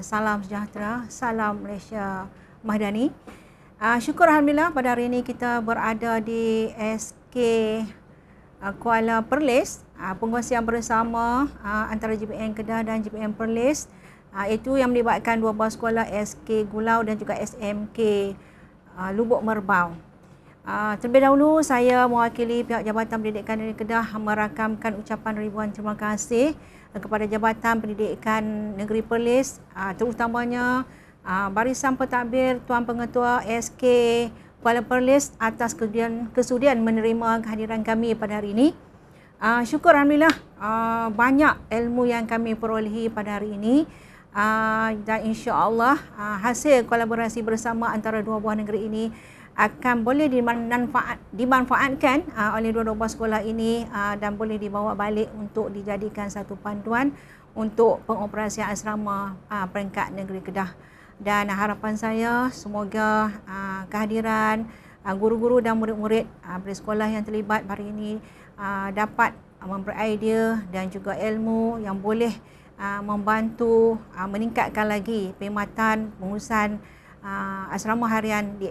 Salam sejahtera, salam Malaysia Mahdani. Uh, syukur Alhamdulillah pada hari ini kita berada di SK uh, ah, Kuala Perlis. Uh, ah, pengurusan bersama uh, antara JPN Kedah dan JPN Perlis. Uh, itu yang melibatkan dua buah sekolah SK Gulau dan juga SMK uh, Lubuk Merbau. Ah, terlebih dahulu saya mewakili pihak Jabatan Pendidikan Negeri Kedah merakamkan ucapan ribuan terima kasih eh, kepada Jabatan Pendidikan Negeri Perlis ah, terutamanya ah, Barisan Pentadbir Tuan Pengetua SK Kuala Perlis atas kesudian, kesudian menerima kehadiran kami pada hari ini. Uh, syukur Alhamdulillah uh, banyak ilmu yang kami perolehi pada hari ini uh, dan insya Allah uh, hasil kolaborasi bersama antara dua buah negeri ini akan boleh dimanfaat, dimanfaatkan uh, oleh dua-dua buah sekolah ini uh, dan boleh dibawa balik untuk dijadikan satu panduan untuk pengoperasian asrama uh, peringkat negeri Kedah. Dan harapan saya semoga uh, kehadiran uh, guru-guru dan murid-murid uh, dari sekolah yang terlibat hari ini uh, dapat uh, memperoleh idea dan juga ilmu yang boleh uh, membantu uh, meningkatkan lagi perkhidmatan pengurusan uh, asrama harian di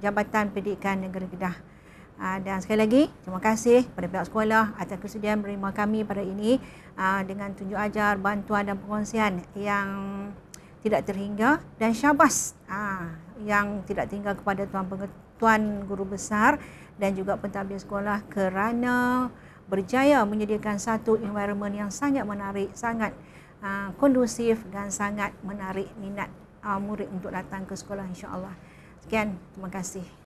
Jabatan Pendidikan Negeri Kedah. Uh, dan sekali lagi, terima kasih kepada pihak sekolah atas kesediaan menerima kami pada ini uh, dengan tunjuk ajar, bantuan dan pengongsian yang tidak terhingga dan syabas uh, yang tidak terhingga kepada Tuan Pengetahuan tuan guru besar dan juga pentadbir sekolah kerana berjaya menyediakan satu environment yang sangat menarik, sangat uh, kondusif dan sangat menarik minat uh, murid untuk datang ke sekolah insya-Allah. Sekian, terima kasih.